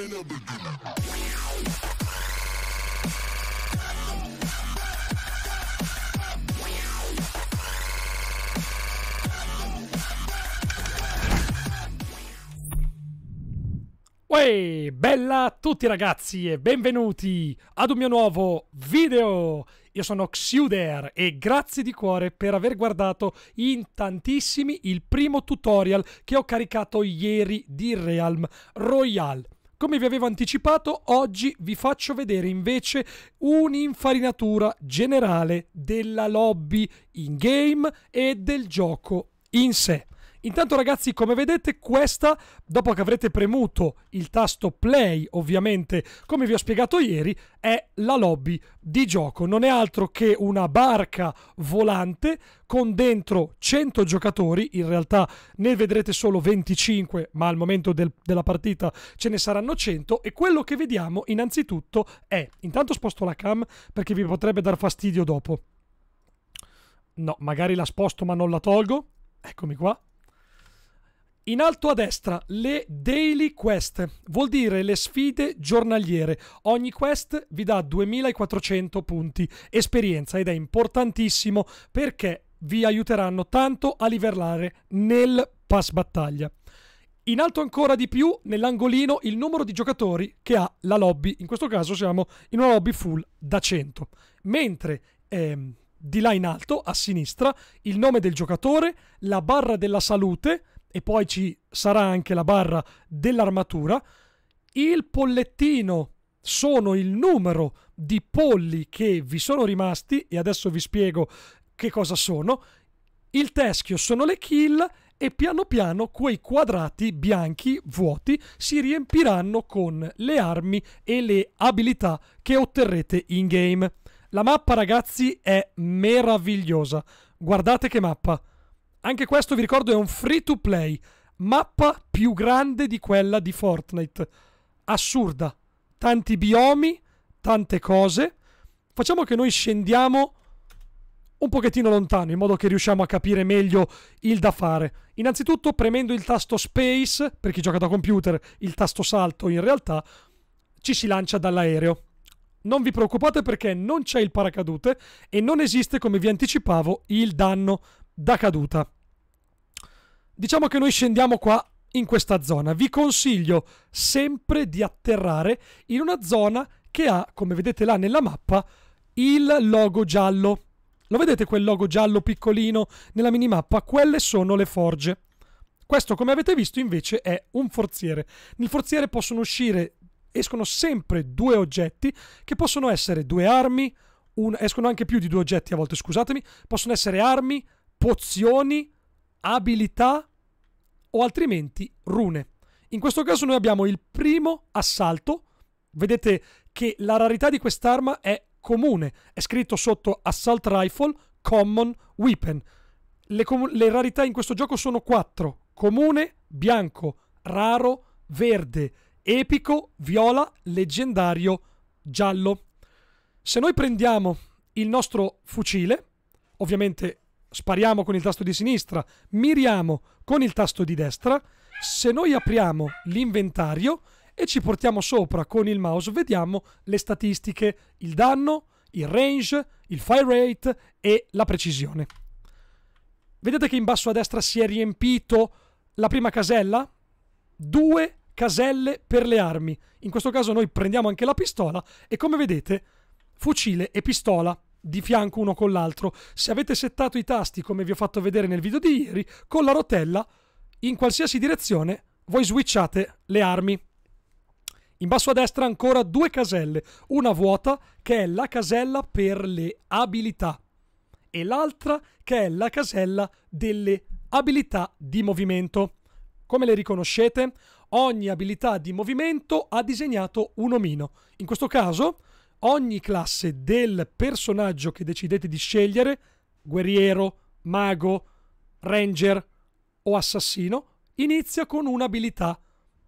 in the beginning. Uè, bella a tutti ragazzi e benvenuti ad un mio nuovo video! Io sono Xuder e grazie di cuore per aver guardato in tantissimi il primo tutorial che ho caricato ieri di Realm Royale. Come vi avevo anticipato, oggi vi faccio vedere invece un'infarinatura generale della lobby in game e del gioco in sé. Intanto ragazzi come vedete questa dopo che avrete premuto il tasto play ovviamente come vi ho spiegato ieri è la lobby di gioco non è altro che una barca volante con dentro 100 giocatori in realtà ne vedrete solo 25 ma al momento del, della partita ce ne saranno 100 e quello che vediamo innanzitutto è intanto sposto la cam perché vi potrebbe dar fastidio dopo no magari la sposto ma non la tolgo eccomi qua in alto a destra le daily quest, vuol dire le sfide giornaliere. Ogni quest vi dà 2400 punti esperienza ed è importantissimo perché vi aiuteranno tanto a livellare nel pass battaglia. In alto ancora di più, nell'angolino, il numero di giocatori che ha la lobby. In questo caso siamo in una lobby full da 100. Mentre ehm, di là in alto, a sinistra, il nome del giocatore, la barra della salute e poi ci sarà anche la barra dell'armatura. Il pollettino sono il numero di polli che vi sono rimasti e adesso vi spiego che cosa sono. Il teschio sono le kill e piano piano quei quadrati bianchi vuoti si riempiranno con le armi e le abilità che otterrete in game. La mappa ragazzi è meravigliosa. Guardate che mappa! Anche questo vi ricordo è un free to play. Mappa più grande di quella di Fortnite. Assurda. Tanti biomi, tante cose. Facciamo che noi scendiamo un pochettino lontano in modo che riusciamo a capire meglio il da fare. Innanzitutto premendo il tasto space, per chi gioca da computer il tasto salto in realtà, ci si lancia dall'aereo. Non vi preoccupate perché non c'è il paracadute e non esiste, come vi anticipavo, il danno da caduta. Diciamo che noi scendiamo qua in questa zona. Vi consiglio sempre di atterrare in una zona che ha, come vedete là nella mappa, il logo giallo. Lo vedete quel logo giallo piccolino nella minimappa? Quelle sono le forge. Questo, come avete visto, invece è un forziere. Nel forziere possono uscire, escono sempre due oggetti, che possono essere due armi, un, escono anche più di due oggetti a volte, scusatemi, possono essere armi, pozioni, abilità o altrimenti rune. In questo caso noi abbiamo il primo assalto. Vedete che la rarità di quest'arma è comune. È scritto sotto Assault Rifle, Common Weapon. Le, com le rarità in questo gioco sono quattro. Comune, bianco, raro, verde, epico, viola, leggendario, giallo. Se noi prendiamo il nostro fucile, ovviamente spariamo con il tasto di sinistra, miriamo con il tasto di destra, se noi apriamo l'inventario e ci portiamo sopra con il mouse vediamo le statistiche, il danno, il range, il fire rate e la precisione. Vedete che in basso a destra si è riempito la prima casella? Due caselle per le armi. In questo caso noi prendiamo anche la pistola e come vedete fucile e pistola di fianco uno con l'altro. Se avete settato i tasti come vi ho fatto vedere nel video di ieri, con la rotella in qualsiasi direzione voi switchate le armi. In basso a destra ancora due caselle, una vuota che è la casella per le abilità e l'altra che è la casella delle abilità di movimento. Come le riconoscete? Ogni abilità di movimento ha disegnato un omino. In questo caso ogni classe del personaggio che decidete di scegliere, guerriero, mago, ranger o assassino, inizia con un'abilità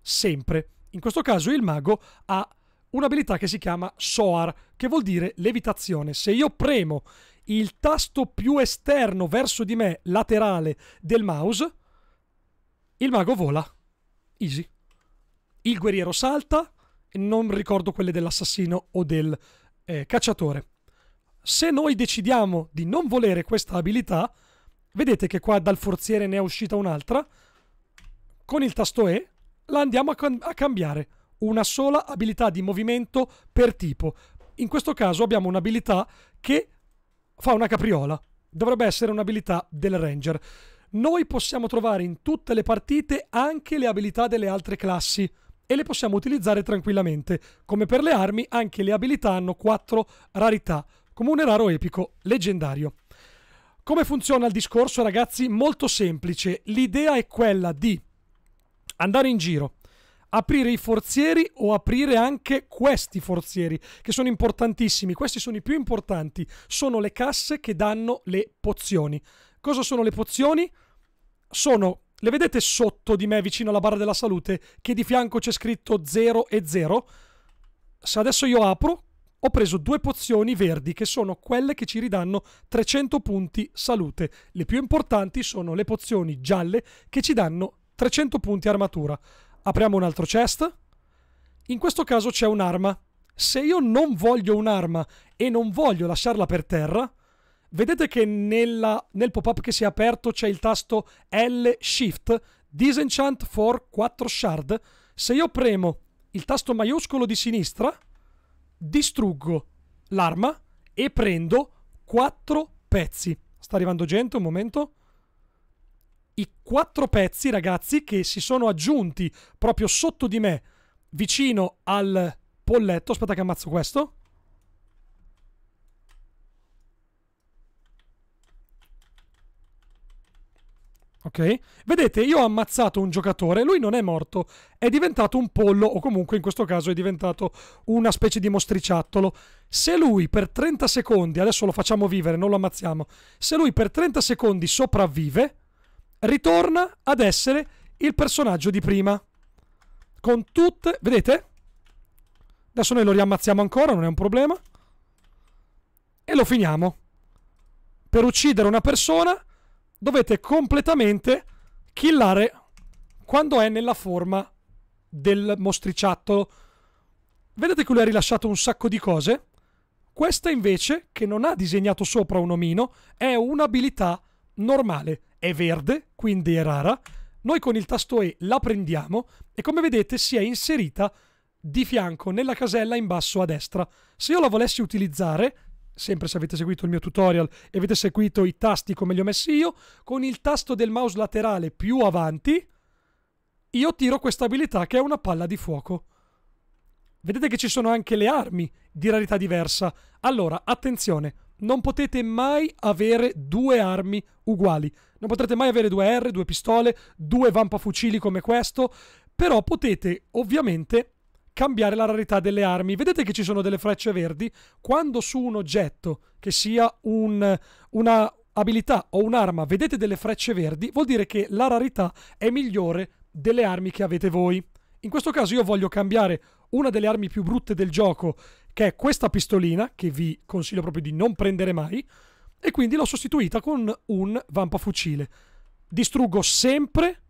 sempre. In questo caso il mago ha un'abilità che si chiama SOAR, che vuol dire levitazione. Se io premo il tasto più esterno verso di me, laterale del mouse, il mago vola. Easy. Il guerriero salta, non ricordo quelle dell'assassino o del eh, cacciatore. Se noi decidiamo di non volere questa abilità, vedete che qua dal forziere ne è uscita un'altra, con il tasto E la andiamo a, cam a cambiare. Una sola abilità di movimento per tipo. In questo caso abbiamo un'abilità che fa una capriola. Dovrebbe essere un'abilità del ranger. Noi possiamo trovare in tutte le partite anche le abilità delle altre classi e le possiamo utilizzare tranquillamente. Come per le armi, anche le abilità hanno 4 rarità, comune, raro, epico, leggendario. Come funziona il discorso, ragazzi? Molto semplice. L'idea è quella di andare in giro, aprire i forzieri o aprire anche questi forzieri, che sono importantissimi. Questi sono i più importanti. Sono le casse che danno le pozioni. Cosa sono le pozioni? Sono le vedete sotto di me, vicino alla barra della salute, che di fianco c'è scritto 0 e 0? Se adesso io apro, ho preso due pozioni verdi, che sono quelle che ci ridanno 300 punti salute. Le più importanti sono le pozioni gialle, che ci danno 300 punti armatura. Apriamo un altro chest. In questo caso c'è un'arma. Se io non voglio un'arma e non voglio lasciarla per terra, vedete che nella, nel pop-up che si è aperto c'è il tasto L Shift Disenchant for 4 shard. Se io premo il tasto maiuscolo di sinistra, distruggo l'arma e prendo 4 pezzi. Sta arrivando gente, un momento. I 4 pezzi, ragazzi, che si sono aggiunti proprio sotto di me, vicino al polletto. Aspetta che ammazzo questo. Ok? Vedete, io ho ammazzato un giocatore, lui non è morto, è diventato un pollo o comunque in questo caso è diventato una specie di mostriciattolo. Se lui per 30 secondi, adesso lo facciamo vivere, non lo ammazziamo, se lui per 30 secondi sopravvive, ritorna ad essere il personaggio di prima. Con tutte... Vedete? Adesso noi lo riammazziamo ancora, non è un problema. E lo finiamo. Per uccidere una persona dovete completamente killare quando è nella forma del mostriciattolo. Vedete che lui ha rilasciato un sacco di cose? Questa invece, che non ha disegnato sopra un omino, è un'abilità normale. È verde, quindi è rara. Noi con il tasto E la prendiamo e come vedete si è inserita di fianco nella casella in basso a destra. Se io la volessi utilizzare, sempre se avete seguito il mio tutorial e avete seguito i tasti come li ho messi io, con il tasto del mouse laterale più avanti, io tiro questa abilità che è una palla di fuoco. Vedete che ci sono anche le armi di rarità diversa. Allora, attenzione, non potete mai avere due armi uguali. Non potrete mai avere due R, due pistole, due vampafucili come questo, però potete ovviamente cambiare la rarità delle armi. Vedete che ci sono delle frecce verdi? Quando su un oggetto, che sia un, una abilità o un'arma, vedete delle frecce verdi, vuol dire che la rarità è migliore delle armi che avete voi. In questo caso io voglio cambiare una delle armi più brutte del gioco, che è questa pistolina, che vi consiglio proprio di non prendere mai, e quindi l'ho sostituita con un vampafucile. Distruggo sempre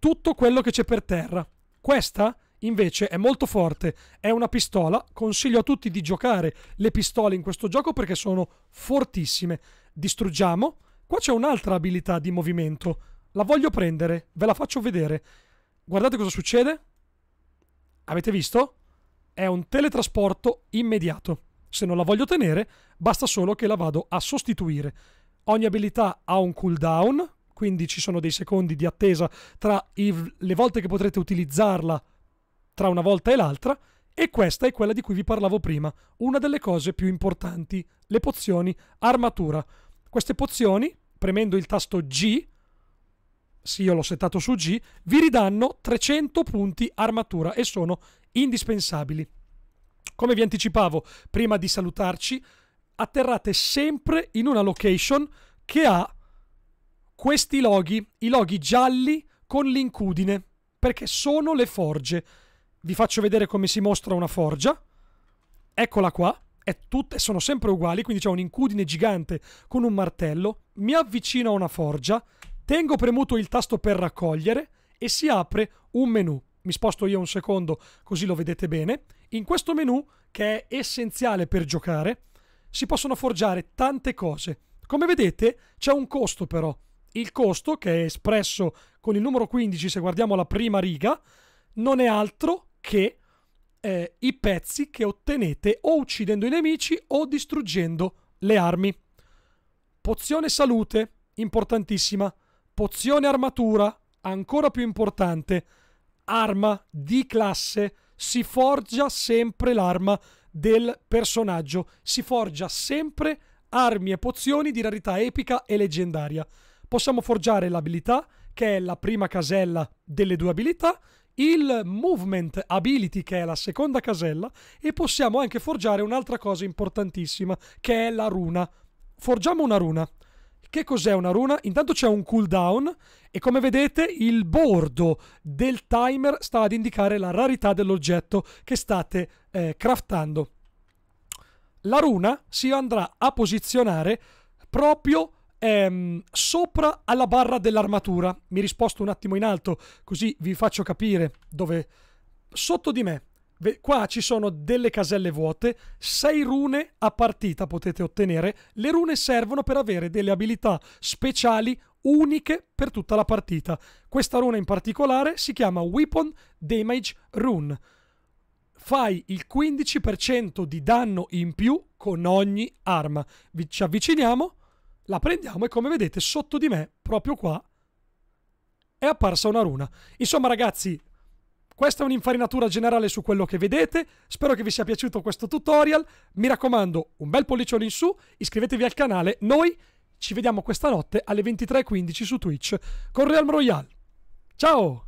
tutto quello che c'è per terra. Questa invece è molto forte, è una pistola, consiglio a tutti di giocare le pistole in questo gioco perché sono fortissime. Distruggiamo, qua c'è un'altra abilità di movimento, la voglio prendere, ve la faccio vedere. Guardate cosa succede, avete visto? È un teletrasporto immediato. Se non la voglio tenere, basta solo che la vado a sostituire. Ogni abilità ha un cooldown, quindi ci sono dei secondi di attesa tra le volte che potrete utilizzarla tra una volta e l'altra, e questa è quella di cui vi parlavo prima, una delle cose più importanti, le pozioni armatura. Queste pozioni, premendo il tasto G, sì io l'ho settato su G, vi ridanno 300 punti armatura e sono indispensabili. Come vi anticipavo prima di salutarci, atterrate sempre in una location che ha questi loghi, i loghi gialli con l'incudine, perché sono le forge vi faccio vedere come si mostra una forgia. Eccola qua. È tutte, sono sempre uguali, quindi c'è un incudine gigante con un martello. Mi avvicino a una forgia, tengo premuto il tasto per raccogliere e si apre un menu. Mi sposto io un secondo così lo vedete bene. In questo menu, che è essenziale per giocare, si possono forgiare tante cose. Come vedete c'è un costo però. Il costo, che è espresso con il numero 15 se guardiamo la prima riga, non è altro che eh, i pezzi che ottenete o uccidendo i nemici o distruggendo le armi. Pozione salute, importantissima. Pozione armatura, ancora più importante. Arma di classe, si forgia sempre l'arma del personaggio. Si forgia sempre armi e pozioni di rarità epica e leggendaria. Possiamo forgiare l'abilità, che è la prima casella delle due abilità, il movement ability che è la seconda casella e possiamo anche forgiare un'altra cosa importantissima che è la runa. Forgiamo una runa. Che cos'è una runa? Intanto c'è un cooldown e come vedete il bordo del timer sta ad indicare la rarità dell'oggetto che state eh, craftando. La runa si andrà a posizionare proprio ehm, sopra alla barra dell'armatura. Mi risposto un attimo in alto così vi faccio capire dove... Sotto di me, qua ci sono delle caselle vuote, 6 rune a partita potete ottenere. Le rune servono per avere delle abilità speciali uniche per tutta la partita. Questa runa in particolare si chiama Weapon Damage Rune. Fai il 15% di danno in più con ogni arma. ci avviciniamo la prendiamo e come vedete sotto di me, proprio qua, è apparsa una runa. Insomma ragazzi, questa è un'infarinatura generale su quello che vedete, spero che vi sia piaciuto questo tutorial, mi raccomando un bel pollicione in su, iscrivetevi al canale, noi ci vediamo questa notte alle 23.15 su Twitch con Realm Royale. Ciao!